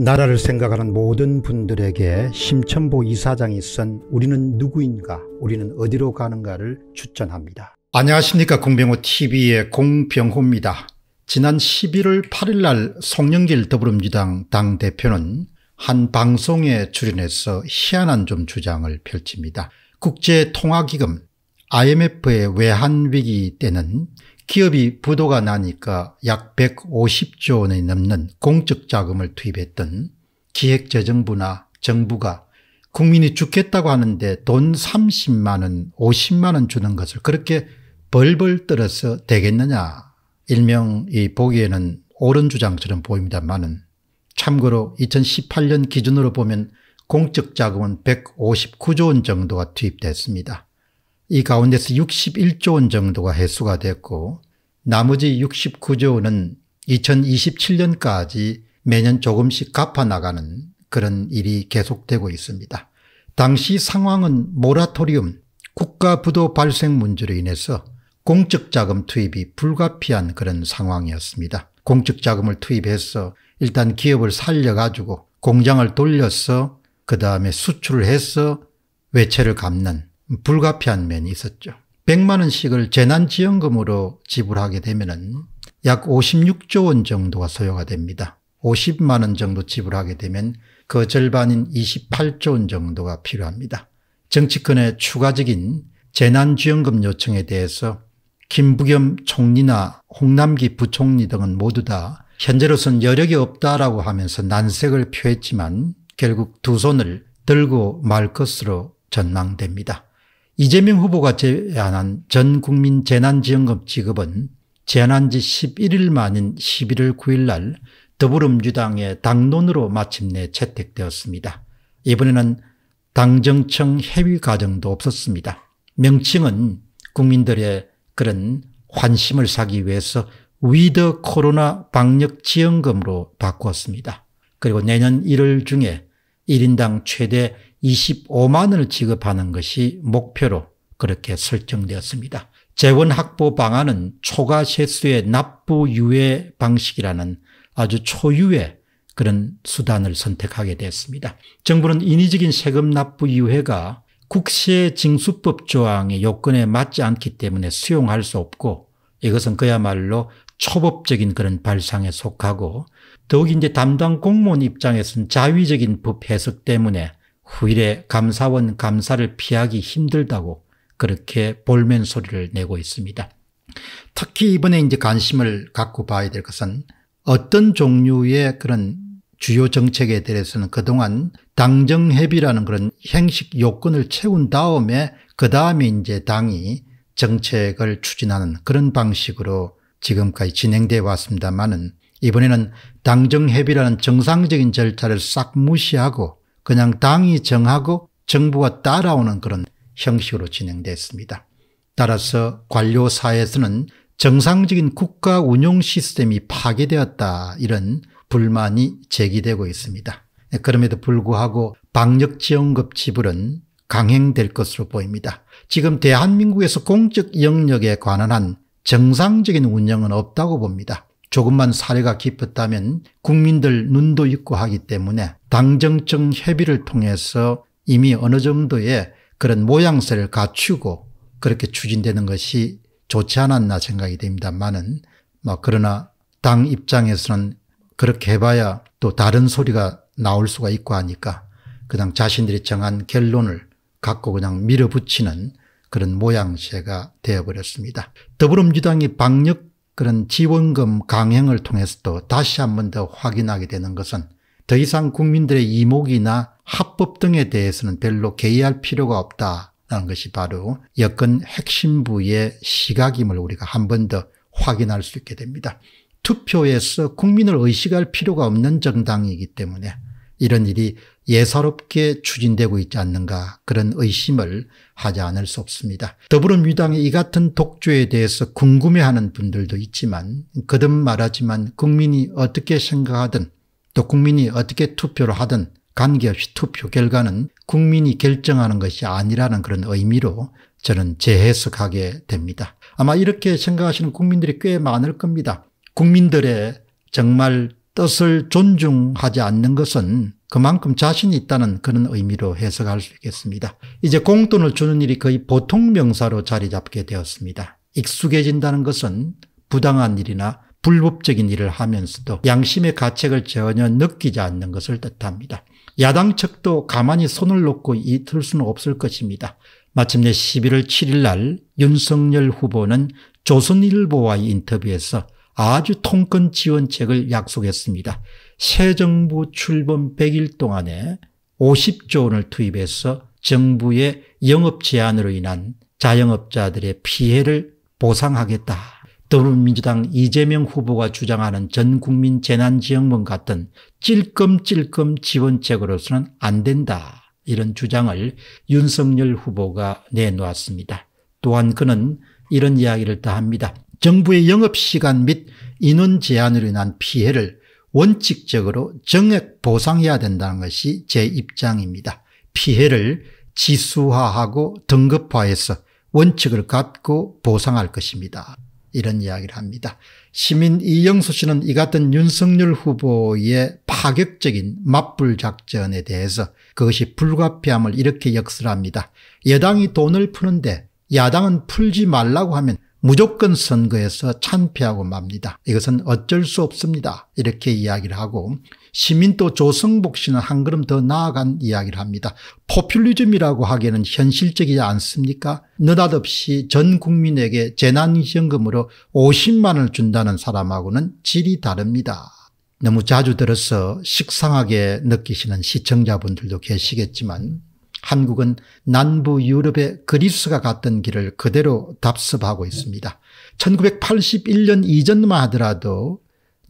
나라를 생각하는 모든 분들에게 심천보 이사장이 쓴 우리는 누구인가 우리는 어디로 가는가를 추천합니다. 안녕하십니까 공병호TV의 공병호입니다. 지난 11월 8일 날 송영길 더불어민주당 당대표는 한 방송에 출연해서 희한한 좀 주장을 펼칩니다. 국제통화기금 IMF의 외환위기 때는 기업이 부도가 나니까 약 150조 원이 넘는 공적 자금을 투입했던 기획재정부나 정부가 국민이 죽겠다고 하는데 돈 30만 원, 50만 원 주는 것을 그렇게 벌벌 떨어서 되겠느냐. 일명 이 보기에는 옳은 주장처럼 보입니다만은 참고로 2018년 기준으로 보면 공적 자금은 159조 원 정도가 투입됐습니다. 이 가운데서 61조 원 정도가 회수가 됐고 나머지 69조 원은 2027년까지 매년 조금씩 갚아나가는 그런 일이 계속되고 있습니다. 당시 상황은 모라토리움 국가부도 발생 문제로 인해서 공적자금 투입이 불가피한 그런 상황이었습니다. 공적자금을 투입해서 일단 기업을 살려가지고 공장을 돌려서 그 다음에 수출을 해서 외채를 갚는 불가피한 면이 있었죠. 100만 원씩을 재난지원금으로 지불하게 되면 약 56조 원 정도가 소요가 됩니다. 50만 원 정도 지불하게 되면 그 절반인 28조 원 정도가 필요합니다. 정치권의 추가적인 재난지원금 요청에 대해서 김부겸 총리나 홍남기 부총리 등은 모두 다 현재로선 여력이 없다라고 하면서 난색을 표했지만 결국 두 손을 들고 말 것으로 전망됩니다. 이재명 후보가 제안한 전 국민 재난지원금 지급은 재난 지 11일 만인 11월 9일 날 더불어민주당의 당론으로 마침내 채택되었습니다. 이번에는 당정청 해위 과정도 없었습니다. 명칭은 국민들의 그런 환심을 사기 위해서 위드 코로나 방역 지원금으로 바꾸었습니다. 그리고 내년 1월 중에 1인당 최대 25만 원을 지급하는 것이 목표로 그렇게 설정되었습니다. 재원 확보 방안은 초과 세수의 납부 유예 방식이라는 아주 초유의 그런 수단을 선택하게 되습니다 정부는 인위적인 세금 납부 유예가 국세 징수법 조항의 요건에 맞지 않기 때문에 수용할 수 없고 이것은 그야말로 초법적인 그런 발상에 속하고 더욱 이제 담당 공무원 입장에서는 자위적인 법 해석 때문에 후일에 감사원 감사를 피하기 힘들다고 그렇게 볼멘 소리를 내고 있습니다. 특히 이번에 이제 관심을 갖고 봐야 될 것은 어떤 종류의 그런 주요 정책에 대해서는 그동안 당정협의라는 그런 행식 요건을 채운 다음에 그 다음에 이제 당이 정책을 추진하는 그런 방식으로 지금까지 진행되어 왔습니다만은 이번에는 당정협의라는 정상적인 절차를 싹 무시하고 그냥 당이 정하고 정부가 따라오는 그런 형식으로 진행됐습니다. 따라서 관료사에서는 회 정상적인 국가 운용 시스템이 파괴되었다 이런 불만이 제기되고 있습니다. 그럼에도 불구하고 방역지원급 지불은 강행될 것으로 보입니다. 지금 대한민국에서 공적 영역에 관한 한 정상적인 운영은 없다고 봅니다. 조금만 사례가 깊었다면 국민들 눈도 있고 하기 때문에 당정청 협의를 통해서 이미 어느 정도의 그런 모양새를 갖추고 그렇게 추진되는 것이 좋지 않았나 생각이 됩니다만은 뭐 그러나 당 입장에서는 그렇게 해봐야 또 다른 소리가 나올 수가 있고 하니까 그냥 자신들이 정한 결론을 갖고 그냥 밀어붙이는 그런 모양새가 되어버렸습니다. 더불어민주당이 방역 그런 지원금 강행을 통해서도 다시 한 번 더 확인하게 되는 것은 더 이상 국민들의 이목이나 합법 등에 대해서는 별로 개의할 필요가 없다라는 것이 바로 여권 핵심부의 시각임을 우리가 한 번 더 확인할 수 있게 됩니다. 투표에서 국민을 의식할 필요가 없는 정당이기 때문에 이런 일이 예사롭게 추진되고 있지 않는가 그런 의심을 하지 않을 수 없습니다. 더불어민주당의 이 같은 독주에 대해서 궁금해하는 분들도 있지만 거듭 말하지만 국민이 어떻게 생각하든 또 국민이 어떻게 투표를 하든 관계없이 투표 결과는 국민이 결정하는 것이 아니라는 그런 의미로 저는 재해석하게 됩니다. 아마 이렇게 생각하시는 국민들이 꽤 많을 겁니다. 국민들의 정말 뜻을 존중하지 않는 것은 그만큼 자신이 있다는 그런 의미로 해석할 수 있겠습니다. 이제 공돈을 주는 일이 거의 보통 명사로 자리 잡게 되었습니다. 익숙해진다는 것은 부당한 일이나 불법적인 일을 하면서도 양심의 가책을 전혀 느끼지 않는 것을 뜻합니다. 야당 측도 가만히 손을 놓고 이틀 수는 없을 것입니다. 마침내 11월 7일 날 윤석열 후보는 조선일보와의 인터뷰에서 아주 통권 지원책을 약속했습니다. 새 정부 출범 100일 동안에 50조 원을 투입해서 정부의 영업 제한으로 인한 자영업자들의 피해를 보상하겠다. 더불어민주당 이재명 후보가 주장하는 전국민 재난지원금 같은 찔끔찔끔 지원책으로서는 안 된다. 이런 주장을 윤석열 후보가 내놓았습니다. 또한 그는 이런 이야기를 다 합니다. 정부의 영업시간 및 인원 제한으로 인한 피해를 원칙적으로 정액 보상해야 된다는 것이 제 입장입니다. 피해를 지수화하고 등급화해서 원칙을 갖고 보상할 것입니다. 이런 이야기를 합니다. 시민 이영수 씨는 이 같은 윤석열 후보의 파격적인 맞불 작전에 대해서 그것이 불가피함을 이렇게 역설합니다. 여당이 돈을 푸는데 야당은 풀지 말라고 하면 무조건 선거에서 참패하고 맙니다. 이것은 어쩔 수 없습니다. 이렇게 이야기를 하고 시민도 조성복 씨는 한 걸음 더 나아간 이야기를 합니다. 포퓰리즘이라고 하기에는 현실적이지 않습니까? 느닷없이 전 국민에게 재난지원금으로 50만을 준다는 사람하고는 질이 다릅니다. 너무 자주 들어서 식상하게 느끼시는 시청자분들도 계시겠지만 한국은 남부 유럽의 그리스가 갔던 길을 그대로 답습하고 있습니다. 1981년 이전만 하더라도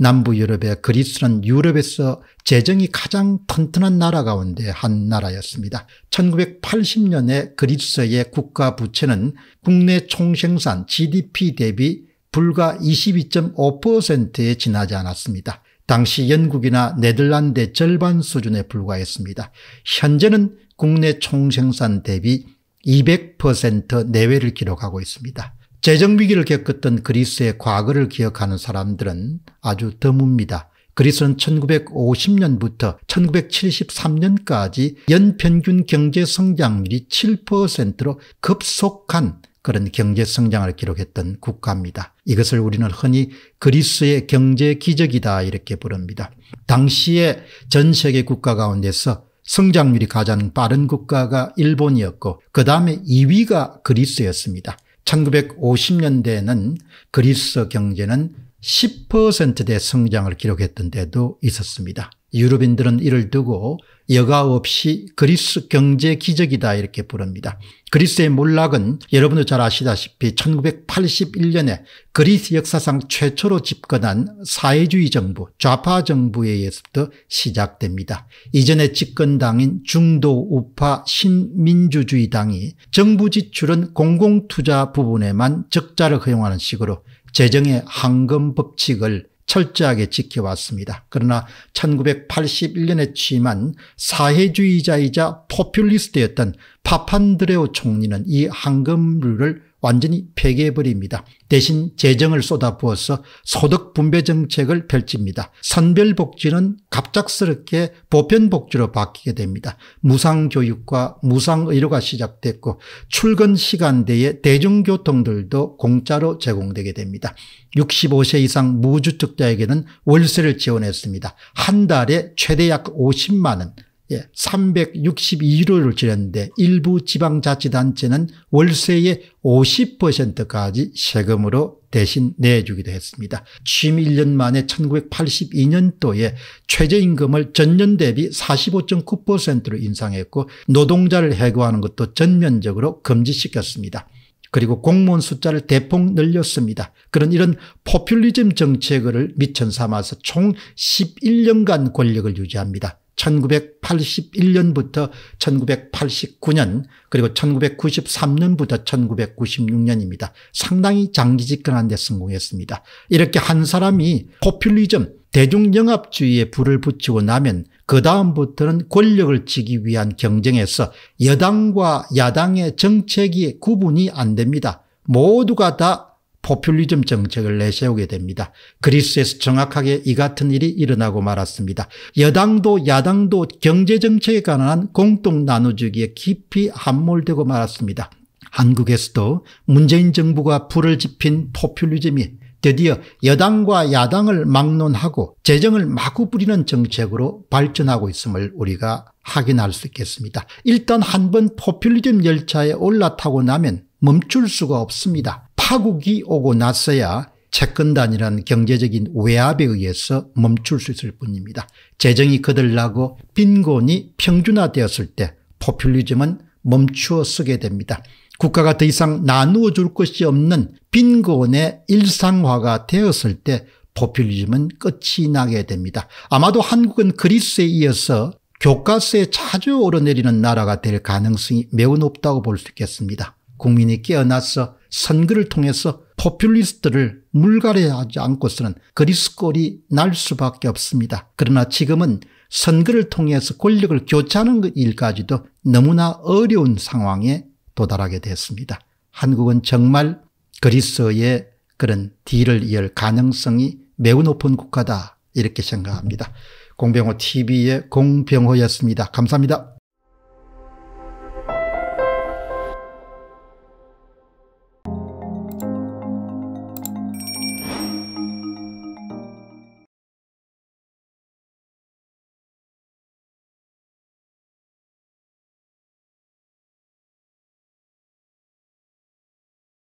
남부 유럽의 그리스는 유럽에서 재정이 가장 튼튼한 나라 가운데 한 나라였습니다. 1980년에 그리스의 국가 부채는 국내 총생산 GDP 대비 불과 22.5%에 지나지 않았습니다. 당시 영국이나 네덜란드의 절반 수준에 불과했습니다. 현재는 국내 총생산 대비 200% 내외를 기록하고 있습니다. 재정위기를 겪었던 그리스의 과거를 기억하는 사람들은 아주 드뭅니다. 그리스는 1950년부터 1973년까지 연평균 경제 성장률이 7%로 급속한 그런 경제 성장을 기록했던 국가입니다. 이것을 우리는 흔히 그리스의 경제 기적이다 이렇게 부릅니다. 당시에 전 세계 국가 가운데서 성장률이 가장 빠른 국가가 일본이었고 그 다음에 2위가 그리스였습니다. 1950년대에는 그리스 경제는 10%대 성장을 기록했던 때도 있었습니다. 유럽인들은 이를 두고 여가 없이 그리스 경제 기적이다 이렇게 부릅니다. 그리스의 몰락은 여러분도 잘 아시다시피 1981년에 그리스 역사상 최초로 집권한 사회주의 정부 좌파 정부에 의해서부터 시작됩니다. 이전에 집권당인 중도 우파 신민주주의당이 정부 지출은 공공투자 부분에만 적자를 허용하는 식으로 재정의 황금 법칙을 철저하게 지켜왔습니다. 그러나 1981년에 취임한 사회주의자이자 포퓰리스트였던 파판드레오 총리는 이 황금률을 완전히 폐기해버립니다. 대신 재정을 쏟아부어서 소득 분배 정책을 펼칩니다. 선별복지는 갑작스럽게 보편복지로 바뀌게 됩니다. 무상교육과 무상의료가 시작됐고 출근 시간대에 대중교통들도 공짜로 제공되게 됩니다. 65세 이상 무주택자에게는 월세를 지원했습니다. 한 달에 최대 약 50만 원 예, 362호를 지였는데 일부 지방자치단체는 월세의 50%까지 세금으로 대신 내주기도 했습니다. 취임 1년 만에 1982년도에 최저임금을 전년 대비 45.9%로 인상했고 노동자를 해고하는 것도 전면적으로 금지시켰습니다. 그리고 공무원 숫자를 대폭 늘렸습니다. 그런 이런 포퓰리즘 정책을 미천 삼아서 총 11년간 권력을 유지합니다. 1981년부터 1989년 그리고 1993년부터 1996년입니다. 상당히 장기 집권한 데 성공했습니다. 이렇게 한 사람이 포퓰리즘 대중영합주의에 불을 붙이고 나면 그 다음부터는 권력을 지기 위한 경쟁에서 여당과 야당의 정책이 구분이 안 됩니다. 모두가 다 포퓰리즘 정책을 내세우게 됩니다. 그리스에서 정확하게 이 같은 일이 일어나고 말았습니다. 여당도 야당도 경제정책에 관한 공동 나눠주기에 깊이 함몰되고 말았습니다. 한국에서도 문재인 정부가 불을 지핀 포퓰리즘이 드디어 여당과 야당을 막론하고 재정을 마구 부리는 정책으로 발전하고 있음을 우리가 확인할 수 있겠습니다. 일단 한 번 포퓰리즘 열차에 올라타고 나면 멈출 수가 없습니다. 파국이 오고 났어야 채권단이란 경제적인 외압에 의해서 멈출 수 있을 뿐입니다. 재정이 거들나고 빈곤이 평준화되었을 때 포퓰리즘은 멈추어 쓰게 됩니다. 국가가 더 이상 나누어 줄 것이 없는 빈곤의 일상화가 되었을 때 포퓰리즘은 끝이 나게 됩니다. 아마도 한국은 그리스에 이어서 교과서에 자주 오르내리는 나라가 될 가능성이 매우 높다고 볼 수 있겠습니다. 국민이 깨어나서 선거를 통해서 포퓰리스트를 물갈이하지 않고서는 그리스꼴이 날 수밖에 없습니다. 그러나 지금은 선거를 통해서 권력을 교차하는 일까지도 너무나 어려운 상황에 도달하게 됐습니다. 한국은 정말 그리스의 그런 뒤를 이을 가능성이 매우 높은 국가다 이렇게 생각합니다. 공병호 TV의 공병호였습니다. 감사합니다.